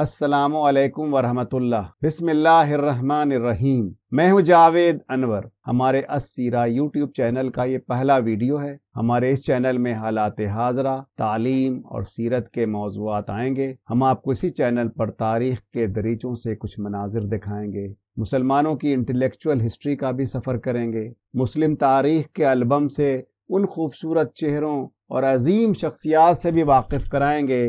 असलकम वरहमतुल्ला बिसमीम मैं हूं जावेद अनवर हमारे असीरा यूट्यूब चैनल का ये पहला वीडियो है हमारे इस चैनल में हालात हाजरा तालीम और सीरत के मौजूद आएंगे हम आपको इसी चैनल पर तारीख के दरीचों से कुछ मनाजिर दिखाएंगे मुसलमानों की इंटेलेक्चुअल हिस्ट्री का भी सफ़र करेंगे मुस्लिम तारीख के अलबम से उन खूबसूरत चेहरों और अजीम शख्सियात से भी वाकिफ़ कराएंगे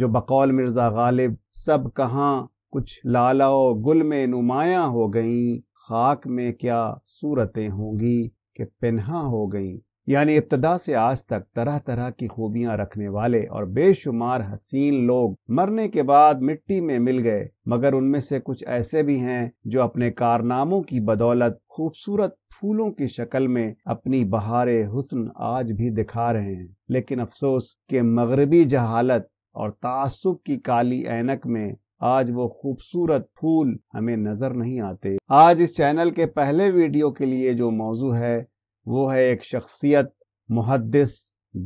जो बकौल मिर्ज़ा गालिब सब कहाँ कुछ लाला गुल में नुमाया हो गई खाक में क्या सूरतें होंगी कि पिन्हा हो गई यानी इब्तदा से आज तक तरह तरह की खूबियां रखने वाले और बेशुमार हसीन लोग मरने के बाद मिट्टी में मिल गए मगर उनमें से कुछ ऐसे भी हैं जो अपने कारनामों की बदौलत खूबसूरत फूलों की शक्ल में अपनी बहार हुस्न आज भी दिखा रहे हैं लेकिन अफसोस के मगरबी जहालत और तासुब की काली ऐनक में आज वो खूबसूरत फूल हमें नजर नहीं आते आज इस चैनल के पहले वीडियो के लिए जो मौजू है वो है एक शख्सियत मुहदस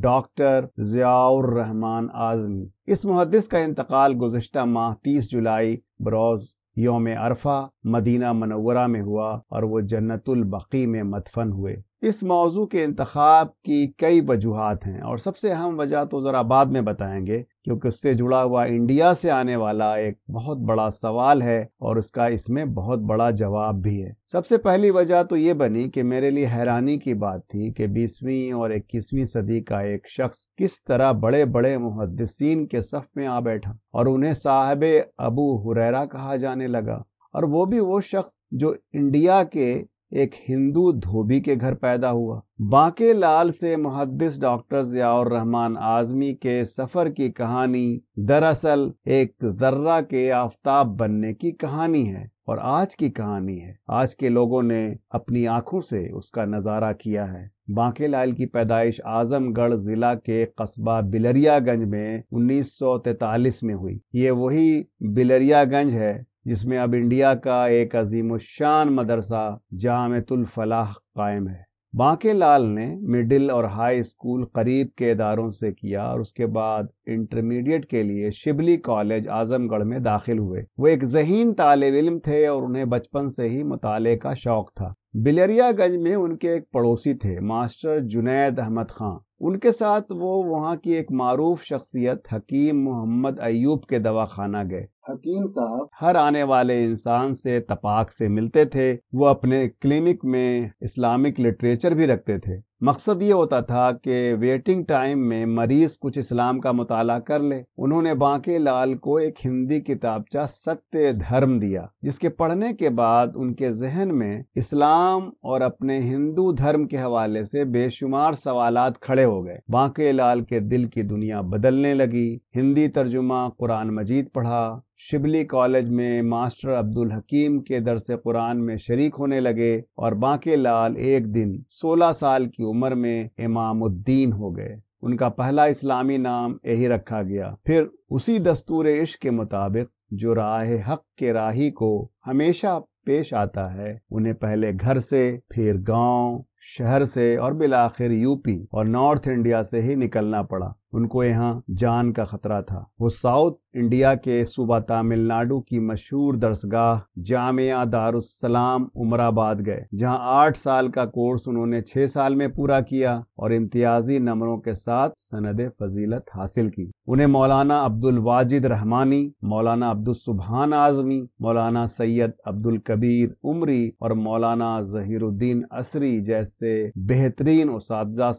डॉक्टर जियाउर रहमान आजमी इस मुहदस का इंतकाल गुजशत माह 30 जुलाई बरोज़ योम अरफा मदीना मनवरा में हुआ और वो जन्नतुल बकी में मदफन हुए इस मौजू के इंतखब की कई वजूहत हैं और सबसे अहम वजह तो ज़रा बाद में बताएंगे क्योंकि उससे जुड़ा हुआ इंडिया से आने वाला एक बहुत बड़ा सवाल है और उसका इसमें बहुत बड़ा जवाब भी है सबसे पहली वजह तो ये बनी कि मेरे लिए हैरानी की बात थी कि बीसवीं और इक्कीसवीं सदी का एक शख्स किस तरह बड़े बड़े मुहदसिन के सफ में आ बैठा और उन्हें साहब अबू हुरैरा कहा जाने लगा और वो भी वो शख्स जो इंडिया के एक हिंदू धोबी के घर पैदा हुआ बांके लाल से मुहदस डॉक्टर जियाउर रहमान आजमी के सफर की कहानी दरअसल एक जर्रा के आफ्ताब बनने की कहानी है और आज की कहानी है आज के लोगों ने अपनी आंखों से उसका नजारा किया है बांके लाल की पैदाइश आजमगढ़ जिला के कस्बा बिलरियागंज में 1943 में हुई ये वही बिलरियागंज है जिसमें अब इंडिया का एक अजीम शान मदरसा जामतुलफलाह कायम है बांके लाल ने मिडिल और हाई स्कूल करीब के इदारों से किया और उसके बाद इंटरमीडिएट के लिए शिबली कॉलेज आजमगढ़ में दाखिल हुए वो एक जहीन तालब इलम थे और उन्हें बचपन से ही मताले का शौक था बिलरियागंज में उनके एक पड़ोसी थे मास्टर जुनैद अहमद खां उनके साथ वो वहाँ की एक मारूफ शख्सियत हकीम मोहम्मद अयूब के दवा खाना गए हकीम साहब हर आने वाले इंसान से तपाक से मिलते थे वो अपने क्लिनिक में इस्लामिक लिटरेचर भी रखते थे मकसद ये होता था कि वेटिंग टाइम में मरीज कुछ इस्लाम का मुताला कर ले उन्होंने बांके लाल को एक हिंदी किताबचा सत्य धर्म दिया जिसके पढ़ने के बाद उनके जहन में इस्लाम और अपने हिंदू धर्म के हवाले से बेशुमार सवाल खड़े हो गए बांके लाल के दिल की दुनिया बदलने लगी हिंदी तर्जुमा कुरान मजीद पढ़ा शिबली कॉलेज में मास्टर अब्दुल हकीम के दरस कुरान में शरीक होने लगे और बांके लाल एक दिन 16 साल की उम्र में इमामुद्दीन हो गए उनका पहला इस्लामी नाम यही रखा गया फिर उसी दस्तूर इश्क के मुताबिक जो राह हक के राही को हमेशा पेश आता है उन्हें पहले घर से फिर गांव, शहर से और बिलाखिर यूपी और नॉर्थ इंडिया से ही निकलना पड़ा उनको यहाँ जान का खतरा था वो साउथ इंडिया के सूबा तमिलनाडु की मशहूर दरसगाह जामिया दारुसलाम उमराबाद गए जहाँ आठ साल का कोर्स उन्होंने छह साल में पूरा किया और इम्तियाजी नंबरों के साथ सनद फजीलत हासिल की उन्हें मौलाना अब्दुल वाजिद रहमानी मौलाना अब्दुल सुबहान आजमी मौलाना सैयद अब्दुल कबीर उमरी और मौलाना जहीरुद्दीन असरी जैसे बेहतरीन उस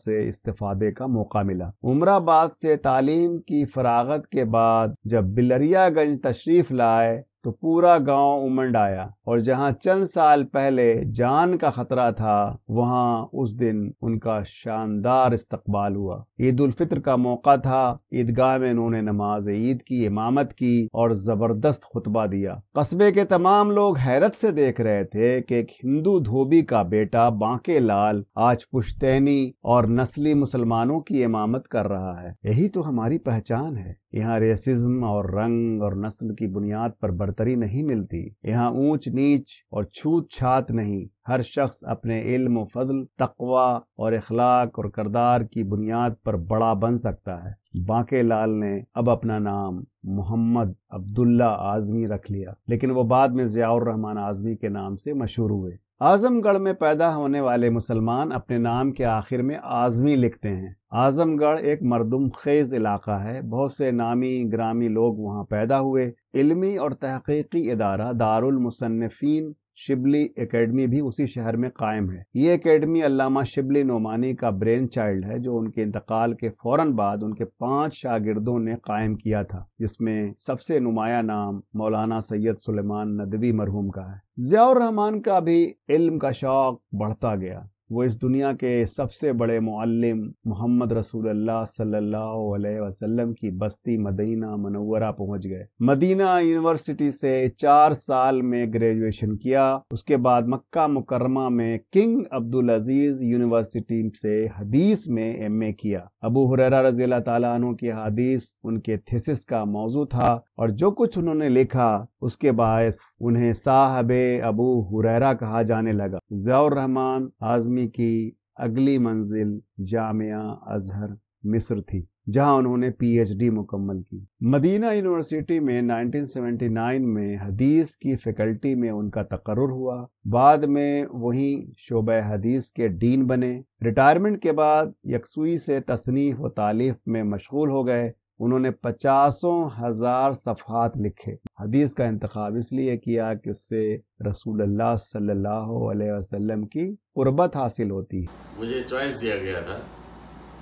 से इस्तेफादे का मौका मिला उमराबाद से तालीम की फरागत के बाद जब बिलरियागंज तशरीफ़ लाए तो पूरा गांव उमंड आया और जहां चंद साल पहले जान का खतरा था वहां उस दिन उनका शानदार इस्तकबाल हुआ ईद उल फित्र का मौका था ईदगाह में उन्होंने नमाज ईद की इमामत की और जबरदस्त खुतबा दिया कस्बे के तमाम लोग हैरत से देख रहे थे कि एक हिंदू धोबी का बेटा बांके लाल आज पुश्तैनी और नस्ली मुसलमानों की इमामत कर रहा है यही तो हमारी पहचान है यहाँ रेसिज्म और रंग और नस्ल की बुनियाद पर बर्तरी नहीं मिलती यहाँ ऊंच नीच और छूत छात नहीं हर शख्स अपने इल्म फजल तकवा और अखलाक और करदार की बुनियाद पर बड़ा बन सकता है बांके लाल ने अब अपना नाम मोहम्मद अब्दुल्ला आजमी रख लिया लेकिन वो बाद में जियाउर रहमान आजमी के नाम से मशहूर हुए आजमगढ़ में पैदा होने वाले मुसलमान अपने नाम के आखिर में आज़मी लिखते हैं आजमगढ़ एक मरदम खेज इलाका है बहुत से नामी ग्रामी लोग वहाँ पैदा हुए इलमी और तहकीकी इदारा दारुल मुसन्फ़ीन शिबली एकेडमी भी उसी शहर में कायम है ये एकेडमी अल्लामा शिबली नोमानी का ब्रेन चाइल्ड है जो उनके इंतकाल के फौरन बाद उनके पांच शागिर्दों ने कायम किया था जिसमें सबसे नुमाया नाम मौलाना सैयद सुलेमान नदवी मरहूम का है जियाउर रहमान का भी इल्म का शौक बढ़ता गया वो इस दुनिया के सबसे बड़े मुअल्लिम मोहम्मद रसूल सल्लल्लाहु अलैहि वसल्लम की बस्ती मदीना मनवरा पहुंच गए मदीना यूनिवर्सिटी से चार साल में ग्रेजुएशन किया उसके बाद मक्का मुकरमा में किंग अब्दुल अजीज यूनिवर्सिटी से हदीस में एम किया अबू हुररा रजी तु की हदीस उनके थीसिस का मौजू था और जो कुछ उन्होंने लिखा उसके बायस उन्हें साहब अबू हुररा कहा जाने लगा जयाउर रहमान आजमी इस्लामी की अगली मंजिल जामिया अजहर मिस्र थी जहां उन्होंने पीएचडी मुकम्मल की मदीना यूनिवर्सिटी में 1979 में हदीस की फैकल्टी में उनका तकर्र हुआ बाद में वही शोब हदीस के डीन बने रिटायरमेंट के बाद यकसुई से तसनीफ व तालीफ में मशगूल हो गए उन्होंने पचासों हजार सफ़ात लिखे हदीस का इंतखब इसलिए किया कि उससे रसूल अल्लाह सल्लल्लाहु अलैहि वसल्लम की कुर्बत हासिल होती है मुझे चॉइस दिया गया था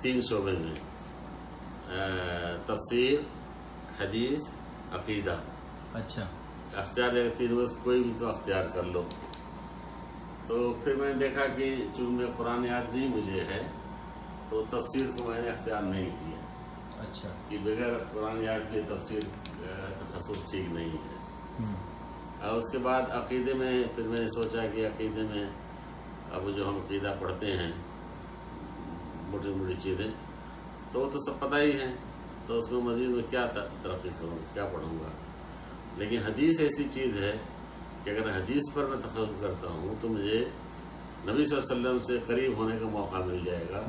तीन शोबे में तफसर हदीस अकीदा अच्छा अख्तियार देगा तीन बस कोई भी तो अख्तियार कर लो तो फिर मैंने देखा कि चूंकि पुरानी याद नहीं मुझे है तो तफसर को मैंने अख्तियार नहीं किया अच्छा कि बगैर कुरान याद के तफसर तखस ठीक नहीं है हम्म। और उसके बाद अकीदे में फिर मैंने सोचा कि अकीदे में अब जो हम अकीदा पढ़ते हैं मोटी मोटी चीज़ें तो वो तो सब पता ही है तो उसमें मजीद में क्या तरक्की करूँगा क्या पढ़ूँगा लेकिन हदीस ऐसी चीज़ है कि अगर हदीस पर मैं तखस करता हूँ तो मुझे नबी वसल्लम से करीब होने का मौका मिल जाएगा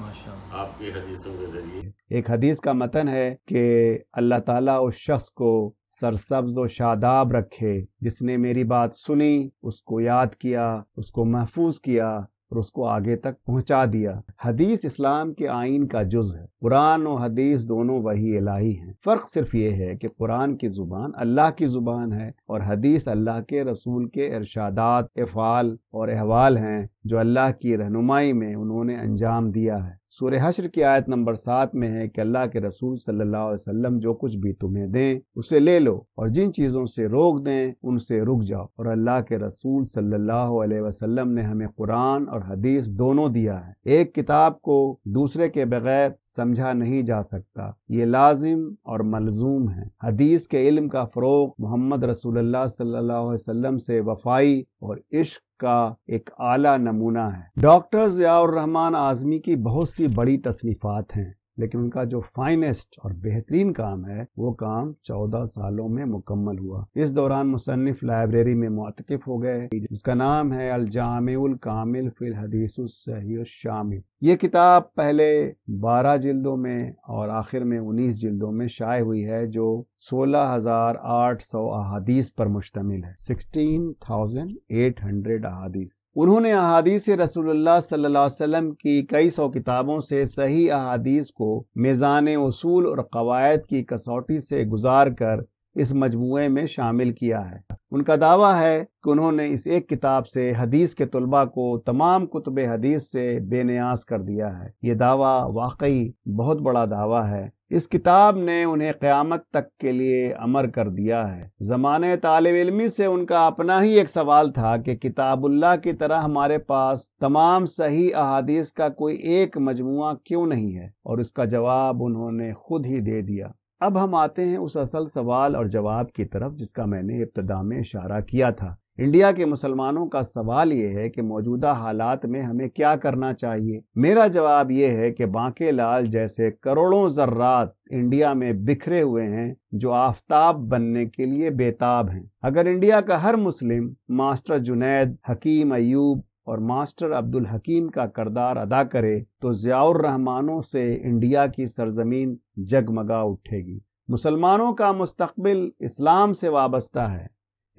आपकी हदीसों के ज़रिए एक हदीस का मतन है कि अल्लाह ताला उस शख्स को सरसब्ज व शादाब रखे जिसने मेरी बात सुनी उसको याद किया उसको महफूज किया और उसको आगे तक पहुंचा दिया हदीस इस्लाम के आइन का जुज है कुरान और हदीस दोनों वही इलाही हैं फर्क सिर्फ ये है कि कुरान की जुबान अल्लाह की जुबान है और हदीस अल्लाह के रसूल के इरशादात इफ़ाल और अहवाल हैं जो अल्लाह की रहनुमाई में उन्होंने अंजाम दिया है सूर्य हश्र की आयत नंबर सात में है कि अल्लाह के रसूल सल्लल्लाहु अलैहि वसल्लम जो कुछ भी तुम्हें दें उसे ले लो और जिन चीज़ों से रोक दें उनसे रुक जाओ और अल्लाह के रसूल सल्लल्लाहु अलैहि वसल्लम ने हमें कुरान और हदीस दोनों दिया है एक किताब को दूसरे के बगैर समझा नहीं जा सकता ये लाजिम और मलजूम है हदीस के इल्म का फ़रोग मोहम्मद रसूल सल्ला वसम से वफाई और इश्क का एक आला नमूना है डॉक्टर ज़ियाउर रहमान आज़मी की बहुत सी बड़ी तसनीफ़ात हैं लेकिन उनका जो फाइनेस्ट और बेहतरीन काम है वो काम चौदह सालों में मुकम्मल हुआ इस दौरान मुसनफ लाइब्रेरी में मुतकफ हो गए जिसका नाम है अलजाम कामिल फिल हदीस शामिल ये किताब पहले 12 जिल्दों में और आखिर में 19 जिल्दों में शाये हुई है जो 16,800 अहादीस पर मुश्तमिल है 16,800 अहादीस उन्होंने अहादीस रसूलुल्लाह सल्लल्लाहु अलैहि वसल्लम की कई सौ किताबों से सही अहादीस को मेज़ान असूल और कवायद की कसौटी से गुजार कर इस मजमू में शामिल किया है उनका दावा है कि उन्होंने इस एक किताब से हदीस के तलबा को तमाम कुतब हदीस से बेनियाज कर दिया है ये दावा वाकई बहुत बड़ा दावा है इस किताब ने उन्हें क़्यामत तक के लिए अमर कर दिया है ज़माने तालब इलमी से उनका अपना ही एक सवाल था कि किताबुल्ला की तरह हमारे पास तमाम सही अहादीस का कोई एक मजमु क्यों नहीं है और इसका जवाब उन्होंने खुद ही दे दिया अब हम आते हैं उस असल सवाल और जवाब की तरफ जिसका मैंने इब्तदा में इशारा किया था इंडिया के मुसलमानों का सवाल ये है कि मौजूदा हालात में हमें क्या करना चाहिए मेरा जवाब ये है कि बांके लाल जैसे करोड़ों जर्रात इंडिया में बिखरे हुए हैं जो आफताब बनने के लिए बेताब हैं अगर इंडिया का हर मुस्लिम मास्टर जुनैद हकीम अयूब और मास्टर अब्दुल हकीम का करदार अदा करे तो ज़ियाउर रहमानों से इंडिया की सरजमीन जगमगा उठेगी मुसलमानों का मुस्तबिल इस्लाम से वाबस्ता है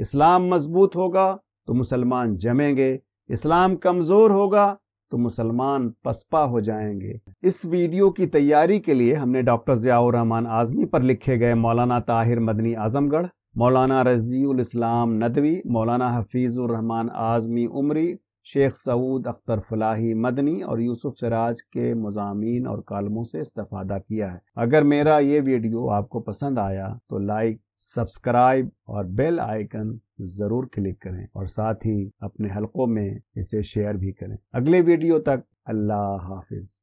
इस्लाम मजबूत होगा तो मुसलमान जमेंगे इस्लाम कमज़ोर होगा तो मुसलमान पसपा हो जाएंगे इस वीडियो की तैयारी के लिए हमने डॉक्टर ज़ियाउर रहमान आज़मी पर लिखे गए मौलाना ताहिर मदनी आजमगढ़ मौलाना रजीउल इस्लाम नदवी मौलाना हफीज़ुर रहमान आज़मी उमरी शेख सऊद अख्तर फलाही मदनी और यूसुफ सराज के मजामी और कलमों से इस्तफादा किया है अगर मेरा ये वीडियो आपको पसंद आया तो लाइक सब्सक्राइब और बेल आइकन जरूर क्लिक करें और साथ ही अपने हलकों में इसे शेयर भी करें अगले वीडियो तक अल्लाह हाफिज़